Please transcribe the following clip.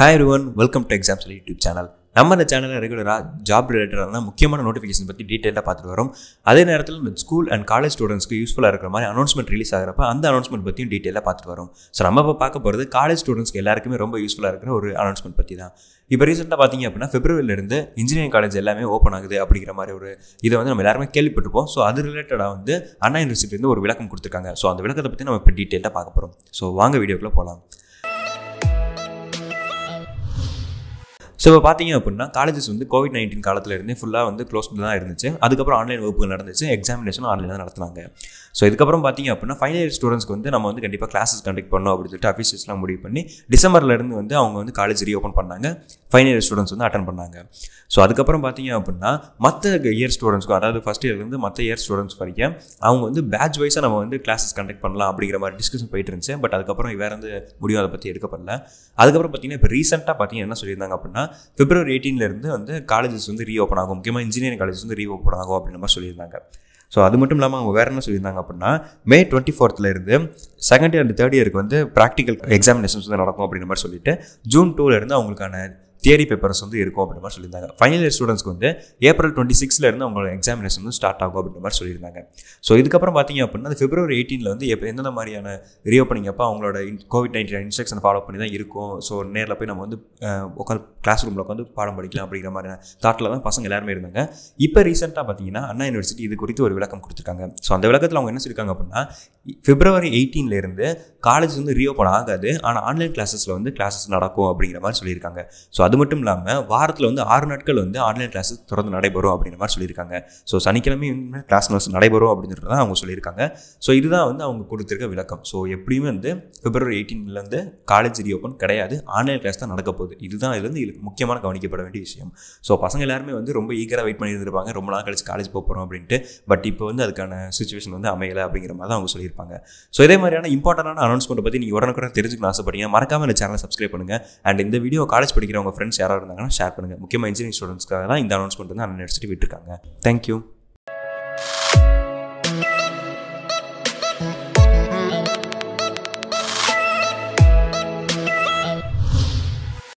hi one welcome to exams YouTube channel நம்ம இந்த சேனலில் ரெகுலராக ஜாப் ரிலேட்டடான முக்கியமான நோட்டிஃபிகேஷன் பற்றி டீட்டெயிலாக பார்த்துட்டு வரோம் அதே நேரத்தில் இந்த ஸ்கூல் அண்ட் காலேஜ் ஸ்டூடெண்ட்ஸ்க்கு யூஸ்ஃபுல்லாக இருக்கிற மாதிரி அனௌன்ஸ்மெண்ட் ரிலீஸ் ஆகிறப்ப அந்த அனௌன்ஸ்மெண்ட் பற்றியும் டீட்டெயிலாக பார்த்துட்டு வரோம் ஸோ நம்ம இப்போ பார்க்க போகிறது காலேஜ் ஸ்டூடெண்ட்ஸ்க்கு எல்லாருக்குமே ரொம்ப யூஸ்ஃபுல்லாக இருக்கிற ஒரு அனௌன்ஸ்மெண்ட் பற்றி தான் இப்போ ரீசெண்டாக பார்த்தீங்க அப்படின்னா ஃபெப்ரவரியிலிருந்து இன்ஜினியரிங் காலேஜ் எல்லாமே ஓப்பன் ஆகுது அப்படிங்கிற மாதிரி ஒரு இதை வந்து நம்ம எல்லாருமே கேள்விப்பட்டிருப்போம் ஸோ அது ரிலேட்டடாக வந்து அண்ணா யூனிவர்சிட்டிலேருந்து ஒரு விளக்கம் கொடுத்துருக்காங்க ஸோ அந்த விளக்கத்தை பற்றி நம்ம இப்போ டீட்டெயிலாக பார்க்க போகிறோம் ஸோ வாங்க வீடியோக்குள்ளே போகலாம் ஸோ இப்போ பார்த்தீங்க அப்படின்னா காலேஜஸ் வந்து கோவிட் நைன்டீன் காலத்தில் இருந்தே ஃபுல்லாக வந்து க்ளோஸ்டில் தான் இருந்துச்சு அதுக்கப்புறம் ஆன்லைன் வகுப்புகள் நடந்துச்சு எக்ஸாமினேஷன் ஆன்லைனில் தான் நடத்துனாங்க ஸோ இதுக்கப்புறம் பார்த்தீங்க அப்படின்னா ஃபைனல் இயர் ஸ்டூடெண்ட்ஸ்க்கு வந்து நம்ம வந்து கண்டிப்பாக கிளாஸஸ் கண்டக்ட் பண்ணோம் அப்படின்னு சொல்லிட்டு அஃபீஷியல்ஸ்லாம் முடிவு பண்ணி டிசம்பர்லேருந்து வந்து அவங்க வந்து காலேஜ் ரீஓப்பன் பண்ணாங்க ஃபைனல் இயர் ஸ்டூடெண்ட்ஸ் வந்து அட்டன் பண்ணாங்க ஸோ அதுக்கப்புறம் பார்த்தீங்க அப்படின்னா மற்ற இயர் ஸ்டூடெண்ட்ஸ்க்கும் அதாவது ஃபஸ்ட் இயர்லேருந்து மற்ற இயர் ஸ்டூடெண்ட்ஸ் வரைக்கும் அவங்க வந்து பேட்ச் வைஸாக நம்ம வந்து கிளாஸஸ் கண்டக்ட் பண்ணலாம் அப்படிங்கிற மாதிரி டிஸ்கஷன் போயிட்டு இருந்துச்சு பட் அதுக்கப்புறம் வேறு வந்து முடிவு அதை பற்றி எடுக்கப்படல அதுக்கப்புறம் பார்த்தீங்கன்னா இப்போ ரீசெண்டாக பார்த்தீங்கன்னா என்ன சொல்லியிருந்தாங்க அப்படின்னா பிப்ரவரி எயிட்டீன்லேருந்து வந்து காலேஜஸ் வந்து ரீஓப்பன் ஆகும் முக்கியமாக இன்ஜினியரிங் காலேஜஸ் வந்து ரீஓப்பன் ஆகும் அப்படின்னு மாதிரி சொல்லியிருந்தாங்க ஸோ அது மட்டும் இல்லாமல் அவங்க வேறு என்ன சொல்லியிருந்தாங்க அப்படின்னா மே டுவெண்ட்டி இருந்து செகண்ட் இயர் அண்ட் தேர்ட் இயருக்கு வந்து ப்ராக்டிக்கல் எக்ஸாமினேஷன்ஸ் வந்து நடக்கும் அப்படின்ற மாதிரி சொல்லிட்டு ஜூன் இருந்து அவங்களுக்கான தியரி பேப்பர்ஸ் வந்து இருக்கும் அப்படி மாதிரி சொல்லியிருந்தாங்க ஃபைனல் இயர் ஸ்டூடெண்ட்ஸ்க்கு வந்து ஏப்ரல் டுவெண்ட்டி இருந்து அவங்களோட எக்ஸாமினேஷன் வந்து ஸ்டார்ட் ஆகும் அப்படின்ற மாதிரி சொல்லியிருந்தாங்க ஸோ இதுக்கப்புறம் பார்த்தீங்க அப்படின்னா அது ஃபிப்ரவரி எயிட்டீனில் வந்து எப்போ எந்தெந்த மாதிரியான ரீஓப்பனிங் அப்போ அவங்களோட in COVID nineteen instruction follow பண்ணி தான் இருக்கும் ஸோ நேரில் போய் நம்ம வந்து உட்காந்து கிளாஸ் ரூமில் உட்காந்து பாடம் படிக்கலாம் அப்படிங்கிற மாதிரியான தாட்டில் தான் பசங்க எல்லாருமே இருந்தாங்க இப்போ ரீசெண்டாக பார்த்தீங்கன்னா அண்ணா யூனிவர்சிட்டி இது குறித்து ஒரு விளக்கம் கொடுத்துருக்காங்க ஸோ அந்த விளக்கத்தில் அவங்க என்ன சொல்லியிருக்காங்க அப்படின்னா ஃபிப்ரவரி எயிட்டீன்லேருந்து காலேஜ் வந்து ரீஓப்பன் ஆகாது ஆனால் ஆன்லைன் கிளாஸஸில் வந்து கிளாஸஸ் நடக்கும் அப்படிங்கிற மாதிரி சொல்லியிருக்காங்க ஸோ அது மட்டும் இல்லாமல் வாரத்தில் வந்து ஆறு நாட்கள் வந்து ஆன்லைன் கிளாஸஸ் தொடர்ந்து நடைபெறும் அப்படின்ற மாதிரி சொல்லியிருக்காங்க ஸோ சனிக்கிழமை கிளாஸ் நர்ஸ் நடைபெறும் அப்படின்றது தான் அவங்க சொல்லியிருக்காங்க ஸோ இதுதான் வந்து அவங்க கொடுத்துருக்க விளக்கம் ஸோ எப்படியுமே வந்து பிப்ரவரி எயிட்டீன்லேருந்து காலேஜ் ரீஓப்பன் கிடையாது ஆன்லைன் கிளாஸ் தான் நடக்க போகுது இதுதான் இதுலேருந்து இதுக்கு முக்கியமான கவனிக்கப்பட வேண்டிய விஷயம் ஸோ பசங்க எல்லாருமே வந்து ரொம்ப ஈகராக வெயிட் பண்ணி இருந்திருப்பாங்க ரொம்ப நாள் கழிச்சு காலேஜ் போக போகிறோம் அப்படின்ட்டு பட் இப்போ வந்து அதுக்கான சுச்சுவேஷன் வந்து அமையலை அப்படிங்கிற மாதிரி தான் அவங்க சொல்லியிருப்பாங்க ஸோ இதே மாதிரியான இம்பார்ட்டண்டான அனௌன்ஸ்மெண்ட்டை பற்றி நீங்கள் உடனுக்குடன் தெரிஞ்சுக்கணும் ஆசைப்படுங்க மறக்காமல் இந்த சேனலை சப்ஸ்கிரைப் பண்ணுங்கள் அண்ட் இந்த வீடியோ காலேஜ் படிக்கிறவங்க ஃப்ரெண்ட்ஸ் யாராக இருந்தாங்கன்னா ஷேர் பண்ணுங்கள் முக்கியமாக இன்ஜினியரிங் ஸ்டூடெண்ட்ஸ்க்காக தான் இந்த அனௌன்ஸ்மெண்ட் வந்து அண்ணன் எடுத்துகிட்டு விட்டுருக்காங்க தேங்க்யூ